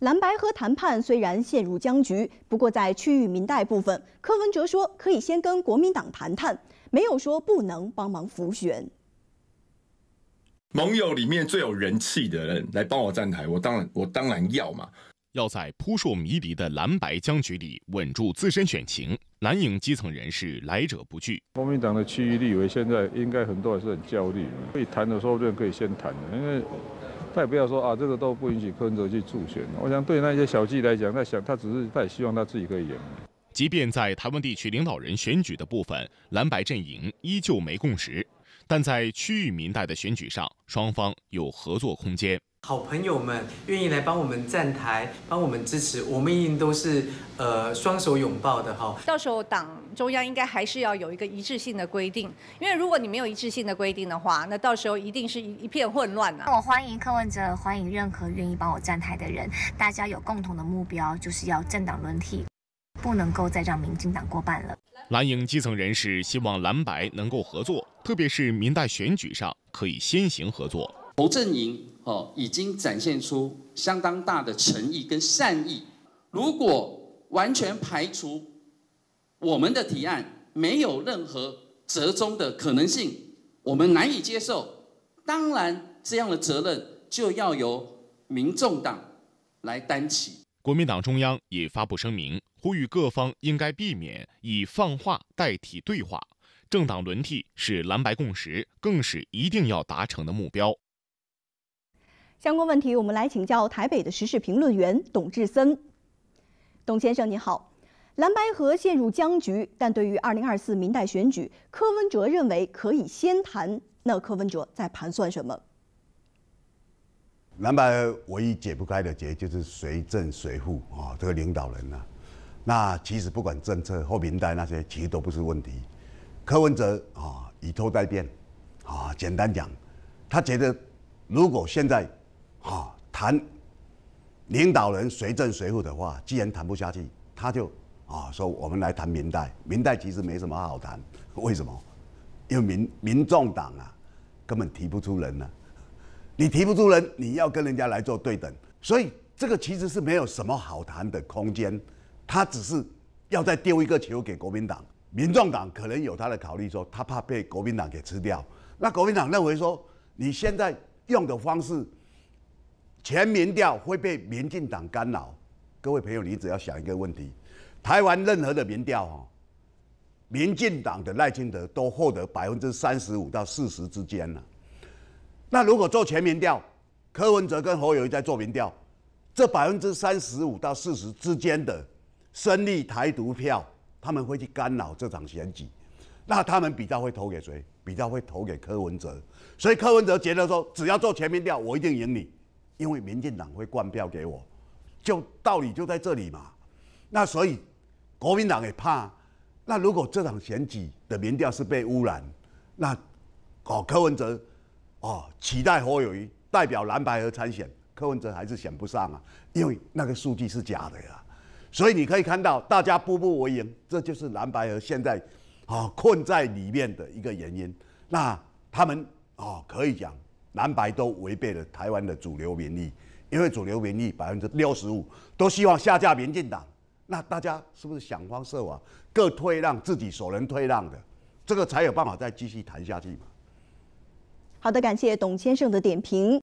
蓝白和谈判虽然陷入僵局，不过在区域民代部分，柯文哲说可以先跟国民党谈谈，没有说不能帮忙浮选。盟友里面最有人气的人来帮我站台，我当然我当然要嘛，要在扑朔迷离的蓝白僵局里稳住自身选情，蓝营基层人士来者不拒。国民党的区域立委现在应该很多人是很焦虑，可以谈的时候就可以先谈的，因为。也不要说啊，这个都不允许柯文哲去助选。我想对那些小弟来讲，他想他只是他也希望他自己可以赢。即便在台湾地区领导人选举的部分，蓝白阵营依旧没共识，但在区域民代的选举上，双方有合作空间。好朋友们愿意来帮我们站台，帮我们支持，我们一定都是呃双手拥抱的哈。到时候党中央应该还是要有一个一致性的规定，因为如果你没有一致性的规定的话，那到时候一定是一一片混乱的。我欢迎柯文哲，欢迎任何愿意帮我站台的人。大家有共同的目标，就是要政党轮替，不能够再让民进党过半了。蓝营基层人士希望蓝白能够合作，特别是民代选举上可以先行合作。侯振营哦，已经展现出相当大的诚意跟善意。如果完全排除我们的提案，没有任何折中的可能性，我们难以接受。当然，这样的责任就要由民众党来担起。国民党中央也发布声明，呼吁各方应该避免以放话代替对话。政党轮替是蓝白共识，更是一定要达成的目标。相关问题，我们来请教台北的时事评论员董志森。董先生您好，蓝白河陷入僵局，但对于二零二四民代选举，柯文哲认为可以先谈。那柯文哲在盘算什么？蓝白唯一解不开的结就是谁正谁负啊，这个领导人啊。那其实不管政策或民代那些，其实都不是问题。柯文哲啊，以拖代变，啊，简单讲，他觉得如果现在啊，谈领导人随正随负的话，既然谈不下去，他就啊说我们来谈明代。明代其实没什么好谈，为什么？因为民民众党啊，根本提不出人呢。你提不出人，你要跟人家来做对等，所以这个其实是没有什么好谈的空间。他只是要再丢一个球给国民党。民众党可能有他的考虑，说他怕被国民党给吃掉。那国民党认为说，你现在用的方式。全民调会被民进党干扰，各位朋友，你只要想一个问题：台湾任何的民调，哈，民进党的赖清德都获得百分之三十五到四十之间了。那如果做全民调，柯文哲跟侯友谊在做民调，这百分之三十五到四十之间的胜利台独票，他们会去干扰这场选举。那他们比较会投给谁？比较会投给柯文哲。所以柯文哲觉得说，只要做全民调，我一定赢你。因为民进党会灌票给我，就道理就在这里嘛。那所以国民党也怕。那如果这场选举的民调是被污染，那哦柯文哲哦取代侯友谊代表蓝白鹅参选，柯文哲还是选不上啊，因为那个数据是假的呀。所以你可以看到大家步步为营，这就是蓝白鹅现在啊困在里面的一个原因。那他们哦可以讲。蓝白都违背了台湾的主流民意，因为主流民意百分之六十五都希望下架民进党，那大家是不是想方设法各退让自己所能退让的，这个才有办法再继续谈下去嘛？好的，感谢董先生的点评。